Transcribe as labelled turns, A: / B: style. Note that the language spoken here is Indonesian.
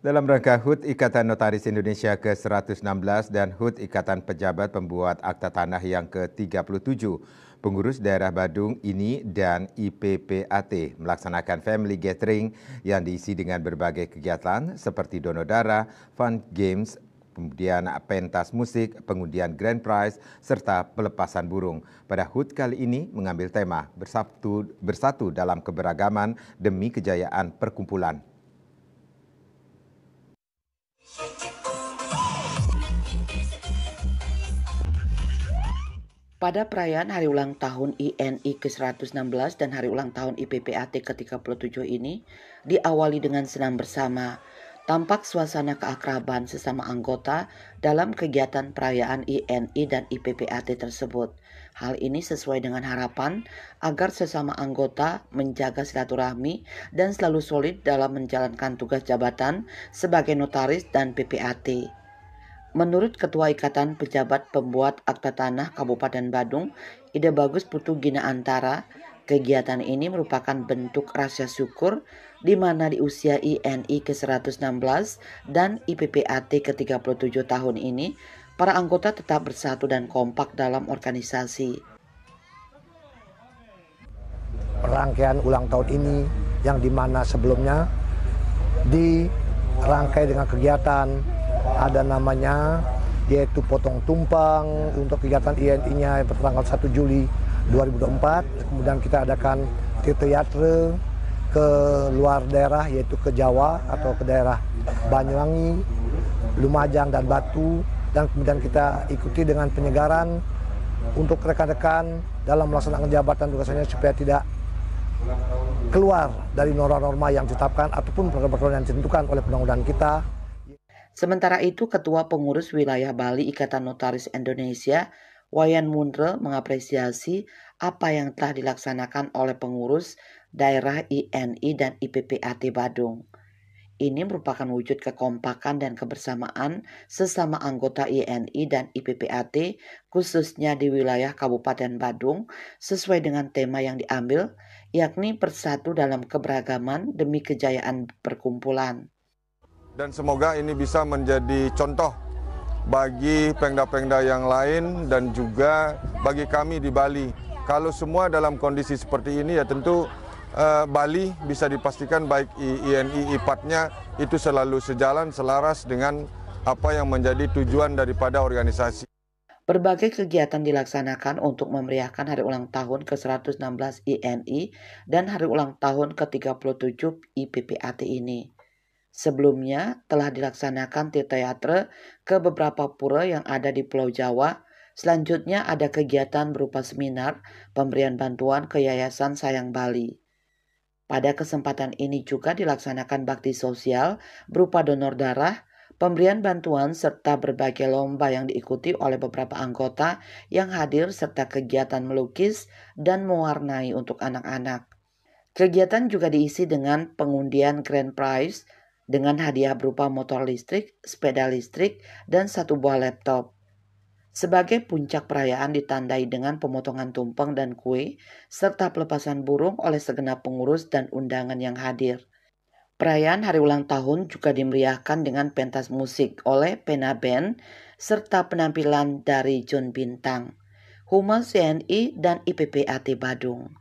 A: Dalam rangka HUT Ikatan Notaris Indonesia ke-116 dan HUT Ikatan Pejabat Pembuat Akta Tanah yang ke-37, pengurus daerah Badung ini dan IPPAT melaksanakan family gathering yang diisi dengan berbagai kegiatan seperti darah, fun games, kemudian pentas musik, pengundian grand prize, serta pelepasan burung. Pada HUT kali ini mengambil tema bersatu, bersatu dalam keberagaman demi kejayaan perkumpulan.
B: Pada perayaan hari ulang tahun INI ke-116 dan hari ulang tahun IPPAT ke-37 ini diawali dengan senam bersama. Tampak suasana keakraban sesama anggota dalam kegiatan perayaan INI dan IPPAT tersebut. Hal ini sesuai dengan harapan agar sesama anggota menjaga silaturahmi dan selalu solid dalam menjalankan tugas jabatan sebagai notaris dan PPAT. Menurut Ketua Ikatan Pejabat Pembuat Akta Tanah Kabupaten Badung, Ide Bagus Putu Gina Antara, kegiatan ini merupakan bentuk rasa syukur di mana di usia INI ke-116 dan IPPAT ke-37 tahun ini, para anggota tetap bersatu dan kompak dalam organisasi.
C: Rangkaian ulang tahun ini yang dimana sebelumnya dirangkai dengan kegiatan ada namanya yaitu potong tumpang untuk kegiatan INI-nya e yang bertanggal 1 Juli 2024. Kemudian kita adakan teater ke luar daerah yaitu ke Jawa atau ke daerah Banyuwangi, Lumajang dan Batu dan kemudian kita ikuti dengan penyegaran untuk rekan-rekan dalam melaksanakan jabatan tugasnya supaya tidak keluar dari norma-norma yang ditetapkan ataupun peraturan-peraturan yang ditentukan oleh undang-undang
B: kita. Sementara itu, Ketua Pengurus Wilayah Bali Ikatan Notaris Indonesia, Wayan Mundre, mengapresiasi apa yang telah dilaksanakan oleh pengurus daerah INI dan IPPAT Badung. Ini merupakan wujud kekompakan dan kebersamaan sesama anggota INI dan IPPAT khususnya di wilayah Kabupaten Badung sesuai dengan tema yang diambil yakni bersatu dalam keberagaman demi kejayaan perkumpulan.
D: Dan semoga ini bisa menjadi contoh bagi pengda-pengda yang lain dan juga bagi kami di Bali. Kalau semua dalam kondisi seperti ini ya tentu eh, Bali bisa dipastikan baik INI IPAT-nya itu selalu sejalan selaras dengan apa yang menjadi tujuan daripada organisasi.
B: Berbagai kegiatan dilaksanakan untuk memeriahkan hari ulang tahun ke-116 INI dan hari ulang tahun ke-37 IPPAT ini. Sebelumnya telah dilaksanakan teatre ke beberapa pura yang ada di Pulau Jawa. Selanjutnya ada kegiatan berupa seminar pemberian bantuan ke Yayasan Sayang Bali. Pada kesempatan ini juga dilaksanakan bakti sosial berupa donor darah, pemberian bantuan serta berbagai lomba yang diikuti oleh beberapa anggota yang hadir serta kegiatan melukis dan mewarnai untuk anak-anak. Kegiatan juga diisi dengan pengundian grand prize dengan hadiah berupa motor listrik, sepeda listrik, dan satu buah laptop. Sebagai puncak perayaan ditandai dengan pemotongan tumpeng dan kue, serta pelepasan burung oleh segenap pengurus dan undangan yang hadir. Perayaan hari ulang tahun juga dimeriahkan dengan pentas musik oleh Pena Band serta penampilan dari John Bintang, Humas CNI dan IPPAT Badung.